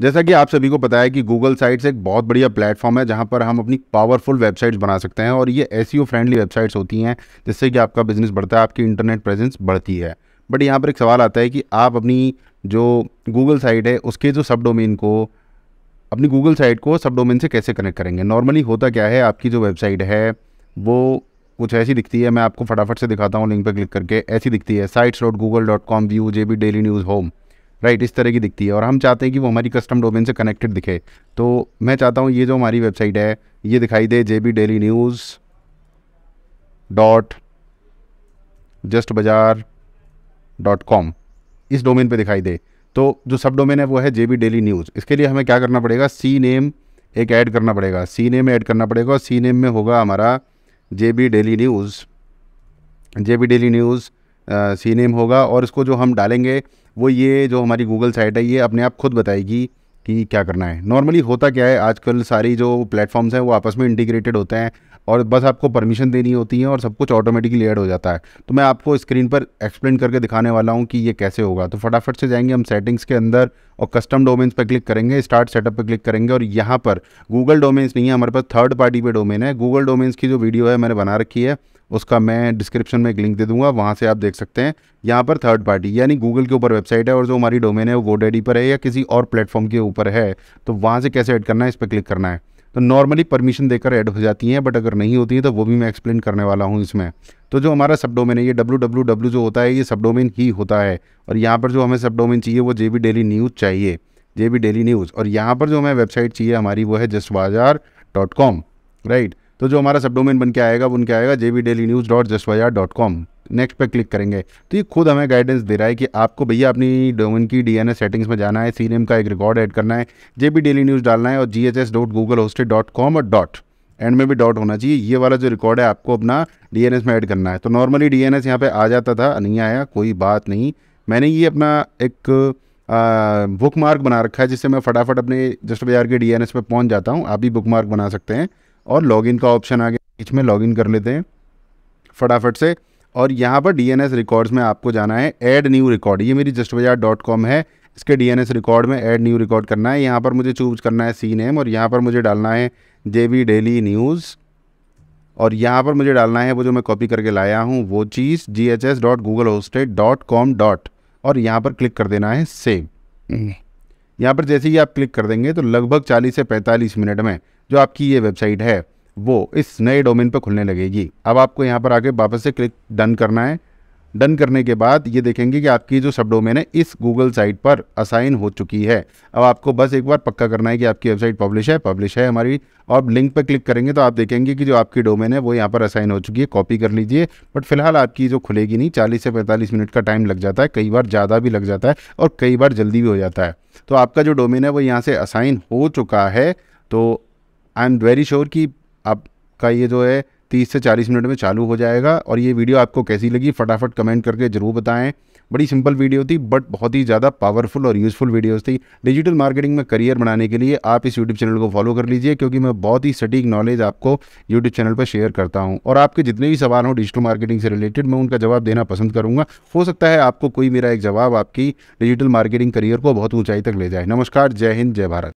जैसा कि आप सभी को पता है कि गूगल साइट्स एक बहुत बढ़िया प्लेटफॉर्म है जहां पर हम अपनी पावरफुल वेबसाइट्स बना सकते हैं और ये एस फ्रेंडली वेबसाइट्स होती हैं जिससे कि आपका बिजनेस बढ़ता है आपकी इंटरनेट प्रेजेंस बढ़ती है बट यहाँ पर एक सवाल आता है कि आप अपनी जो गूगल साइट है उसके जो सब डोमेन को अपनी गूगल साइट को सब डोमेन से कैसे कनेक्ट करेंगे नॉर्मली होता क्या है आपकी जो वेबसाइट है वो कुछ ऐसी दिखती है मैं आपको फटाफट से दिखाता हूँ लिंक पर क्लिक करके ऐसी दिखती है sites dot Google dot com view J B daily news home right इस तरह की दिखती है और हम चाहते हैं कि वो हमारी कस्टम डोमेन से कनेक्टेड दिखे तो मैं चाहता हूँ ये जो हमारी वेबसाइट है ये दिखाई दे J B daily news dot just bazaar dot com इस डोमेन पे दिखाई दे तो जो सब डोमेन है वो है जे बी डेली न्यूज़ इसके लिए हमें क्या करना पड़ेगा सी नेम एक ऐड करना पड़ेगा सी नेम ऐड करना पड़ेगा और सी नेम में होगा हमारा J B daily news J B daily news C name होगा और इसको जो हम डालेंगे वो ये जो हमारी गूगल साइट है ये अपने आप खुद बताएगी कि क्या करना है नॉर्मली होता क्या है आजकल सारी जो प्लेटफॉर्म्स हैं वो आपस में इंटीग्रेटेड होते हैं और बस आपको परमिशन देनी होती है और सब कुछ ऑटोमेटिकली ऐड हो जाता है तो मैं आपको स्क्रीन पर एक्सप्लेन करके दिखाने वाला हूँ कि ये कैसे होगा तो फटाफट से जाएंगे हम सेटिंग्स के अंदर और कस्टम डोमेन्स पर क्लिक करेंगे स्टार्ट सेटअप पर क्लिक करेंगे और यहाँ पर गूगल डोमेन्स नहीं है हमारे पास थर्ड पार्टी पर डोमेन है गूगल डोमेन्स की जो वीडियो है मैंने बना रखी है उसका मैं डिस्क्रिप्शन में एक लिंक दे दूंगा वहाँ से आप देख सकते हैं यहाँ पर थर्ड पार्टी यानी गूगल के ऊपर वेबसाइट है और जो हमारी डोमेन है वो वोडेडी पर है या किसी और प्लेटफॉर्म के ऊपर है तो वहाँ से कैसे ऐड करना है इस पर क्लिक करना है तो नॉर्मली परमिशन देकर ऐड हो जाती हैं बट अगर नहीं होती है तो वो भी मैं एक्सप्लेन करने वाला हूँ इसमें तो जो हमारा सब डोमेन है ये डब्ल्यू जो होता है ये सब डोमेन ही होता है और यहाँ पर जो हमें सब डोमेन चाहिए वो जे बी डेली न्यूज़ चाहिए जे बी डेली न्यूज़ और यहाँ पर जो हमें वेबसाइट चाहिए हमारी वो है just bazaar dot com right तो जो हमारा सब डोमेन बन के आएगा वो उनके आएगा J B daily news dot just Y dot com next पर क्लिक करेंगे तो ये खुद हमें गाइडेंस दे रहा है कि आपको भैया अपनी डोमेन की डी एन एस सेटिंग्स में जाना है सी नेम का एक रिकॉर्ड ऐड करना है जे बी डेली न्यूज़ डालना है और G H S dot Google hosted dot com और डॉट एंड में भी डॉट होना चाहिए ये वाला जो रिकॉर्ड है आपको अपना डी एन एस में ऐड करना है तो नॉर्मली डी एन एस यहाँ पर आ जाता था नहीं आया कोई बात नहीं मैंने ये अपना एक बुक मार्क बना रखा है जिससे मैं फटाफट अपने जस्ट बाजार के डी एन एस पर पहुँच जाता हूँ आप भी बुक मार्क बना सकते हैं और लॉगिन का ऑप्शन आ गया बीच में लॉगिन कर लेते हैं फटाफट से और यहाँ पर डीएनएस रिकॉर्ड्स में आपको जाना है ऐड न्यू रिकॉर्ड ये मेरी जस्ट बाजार डॉट कॉम है इसके डीएनएस रिकॉर्ड में ऐड न्यू रिकॉर्ड करना है यहाँ पर मुझे चूज करना है सी नेम और यहाँ पर मुझे डालना है जे डेली न्यूज़ और यहाँ पर मुझे डालना है वो जो मैं कॉपी करके लाया हूँ वो चीज़ G H S dot Google hosted dot com dot और यहाँ पर क्लिक कर देना है सेव हम्म। यहाँ पर जैसे ही आप क्लिक कर देंगे तो लगभग 40 से 45 मिनट में जो आपकी ये वेबसाइट है वो इस नए डोमेन पर खुलने लगेगी अब आपको यहाँ पर आके वापस से क्लिक डन करना है डन करने के बाद ये देखेंगे कि आपकी जो सब डोमेन है इस गूगल साइट पर असाइन हो चुकी है अब आपको बस एक बार पक्का करना है कि आपकी वेबसाइट पब्लिश है पब्लिश है हमारी और लिंक पर क्लिक करेंगे तो आप देखेंगे कि जो आपकी डोमेन है वो यहाँ पर असाइन हो चुकी है कॉपी कर लीजिए बट फिलहाल आपकी जो खुलेगी नहीं चालीस से पैंतालीस मिनट का टाइम लग जाता है कई बार ज़्यादा भी लग जाता है और कई बार जल्दी भी हो जाता है तो आपका जो डोमेन है वो यहाँ से असाइन हो चुका है तो आई एम वेरी श्योर कि आपका ये जो है तीस से चालीस मिनट में चालू हो जाएगा और ये वीडियो आपको कैसी लगी फटाफट कमेंट करके ज़रूर बताएं बड़ी सिंपल वीडियो थी बट बहुत ही ज़्यादा पावरफुल और यूज़फुल वीडियोस थी डिजिटल मार्केटिंग में करियर बनाने के लिए आप इस यूट्यूब चैनल को फॉलो कर लीजिए क्योंकि मैं बहुत ही सटीक नॉलेज आपको यूट्यूब चैनल पर शेयर करता हूँ और आपके जितने भी सवाल हों डिजिटल मार्केटिंग से रिलेटेड मैं उनका जवाब देना पसंद करूँगा हो सकता है आपको कोई मेरा एक जवाब आपकी डिजिटल मार्केटिंग करियर को बहुत ऊँचाई तक ले जाए नमस्कार जय हिंद जय भारत